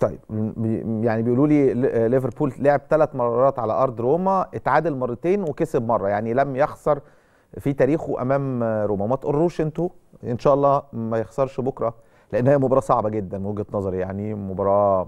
طيب يعني بيقولوا لي آه، ليفربول لعب ثلاث مرات على ارض روما اتعادل مرتين وكسب مره يعني لم يخسر في تاريخه امام روما ما تقروش انتوا ان شاء الله ما يخسرش بكره لان هي مباراه صعبه جدا من وجهه نظري يعني مباراه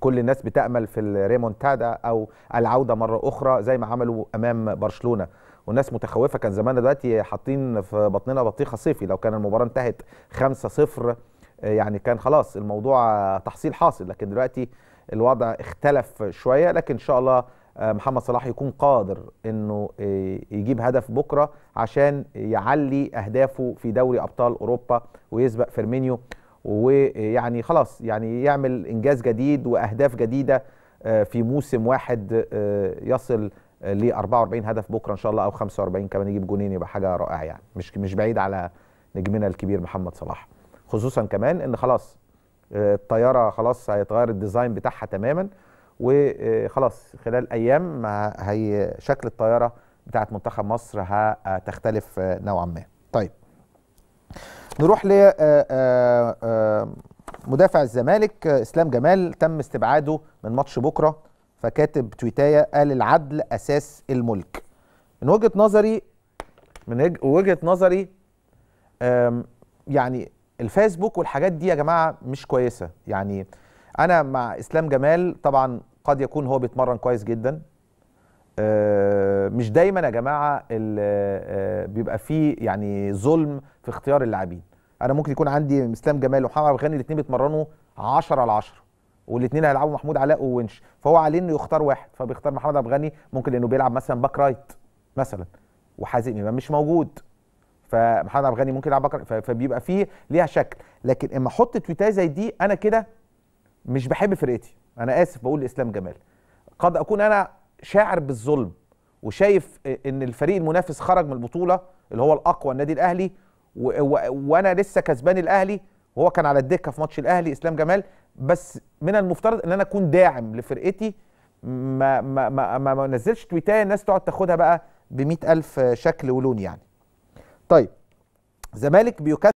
كل الناس بتامل في الريمونتادا او العوده مره اخرى زي ما عملوا امام برشلونه والناس متخوفه كان زماننا دلوقتي حاطين في بطننا بطيخه صيفي لو كان المباراه انتهت 5 0 يعني كان خلاص الموضوع تحصيل حاصل لكن دلوقتي الوضع اختلف شويه لكن ان شاء الله آه، محمد صلاح يكون قادر انه آه، يجيب هدف بكره عشان يعلي اهدافه في دوري ابطال اوروبا ويسبق فيرمينيو ويعني خلاص يعني يعمل انجاز جديد واهداف جديده آه، في موسم واحد يصل ل 44 هدف بكره ان شاء الله او 45 كمان يجيب جونين يبقى حاجه رائعه يعني مش مش بعيد على نجمنا الكبير محمد صلاح خصوصا كمان ان خلاص آه، الطياره خلاص هيتغير الديزاين بتاعها تماما وخلاص آه، خلال ايام هي شكل الطياره بتاعه منتخب مصر هتختلف آه، نوعا ما طيب نروح ل مدافع الزمالك اسلام جمال تم استبعاده من ماتش بكره فكاتب تويتايه قال العدل اساس الملك من وجهه نظري من وجهه نظري يعني الفيسبوك والحاجات دي يا جماعه مش كويسه يعني انا مع اسلام جمال طبعا قد يكون هو بيتمرن كويس جدا آه، مش دايما يا جماعه آه، بيبقى فيه يعني ظلم في اختيار اللاعبين انا ممكن يكون عندي اسلام جمال ومحمد عبد الغني الاثنين بيتمرنوا 10 على 10 والاثنين هيلعبوا محمود علاء وونش فهو عليه انه يختار واحد فبيختار محمد عبد الغني ممكن لانه بيلعب مثلا باك رايت مثلا وحازم امام مش موجود فمحمد عبد الغني ممكن يلعب بكر فبيبقى فيه ليها شكل لكن اما احط تويتايه زي دي انا كده مش بحب فرقتي انا اسف بقول لاسلام جمال قد اكون انا شاعر بالظلم وشايف ان الفريق المنافس خرج من البطوله اللي هو الاقوى النادي الاهلي وانا لسه كسبان الاهلي وهو كان على الدكه في ماتش الاهلي اسلام جمال بس من المفترض ان انا اكون داعم لفرقتي ما ما ما ما, ما نزلش تويتايه الناس تقعد تاخدها بقى ب ألف شكل ولون يعني طيب زمالك بيكتب